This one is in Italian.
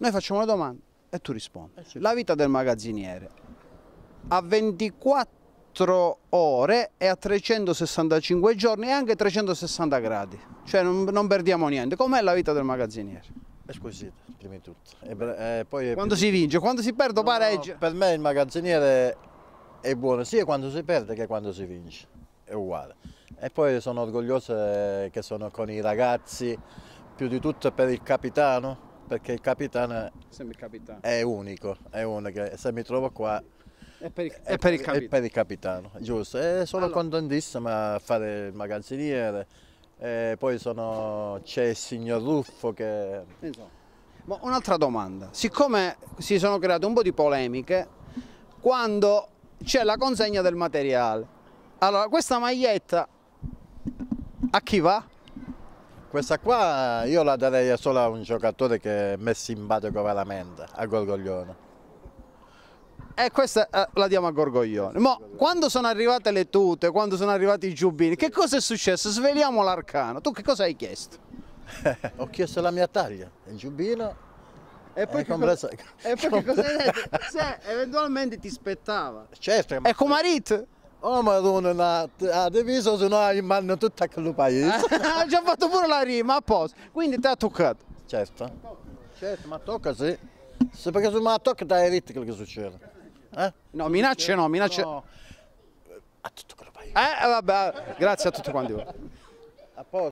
Noi facciamo una domanda e tu rispondi. Eh la vita del magazziniere a 24 ore e a 365 giorni e anche 360 gradi, cioè non, non perdiamo niente. Com'è la vita del magazziniere? È squisita, prima di tutto. E, eh, poi quando più... si vince, quando si perde o no, pareggia? No, per me il magazziniere è buono sia quando si perde che quando si vince, è uguale. E poi sono orgoglioso che sono con i ragazzi, più di tutto per il capitano, perché il capitano, capitano. è unico, è unico. se mi trovo qua è per il, è, per il, capitano. È per il capitano. giusto. E sono allora. contentissimo a fare il magazziniere. E poi c'è il signor Ruffo che... Esatto. un'altra domanda. Siccome si sono create un po' di polemiche, quando c'è la consegna del materiale, allora questa maglietta a chi va? Questa qua eh, io la darei solo a un giocatore che è messo mi è la mente, a Gorgoglione. E questa eh, la diamo a Gorgoglione. Ma quando sono arrivate le tute, quando sono arrivati i giubbini, che cosa è successo? Sveliamo l'arcano. Tu che cosa hai chiesto? Ho chiesto la mia taglia, il giubbino e poi, compreso... e poi che cosa hai detto? Se eventualmente ti spettava. Certo. Ma... E Comarit? Oh madonna, la deviso, se no immagino tutto quello paese. Ha già fatto pure la rima, apposta, Quindi ti ha toccato. Certo. Certo, ma tocca sì. Se perché se mi tocca dai ritti quello che succede. Eh? No, minacce no, minacce... No. A tutto quello paese. Eh, vabbè, grazie a tutti quanti voi. A posto.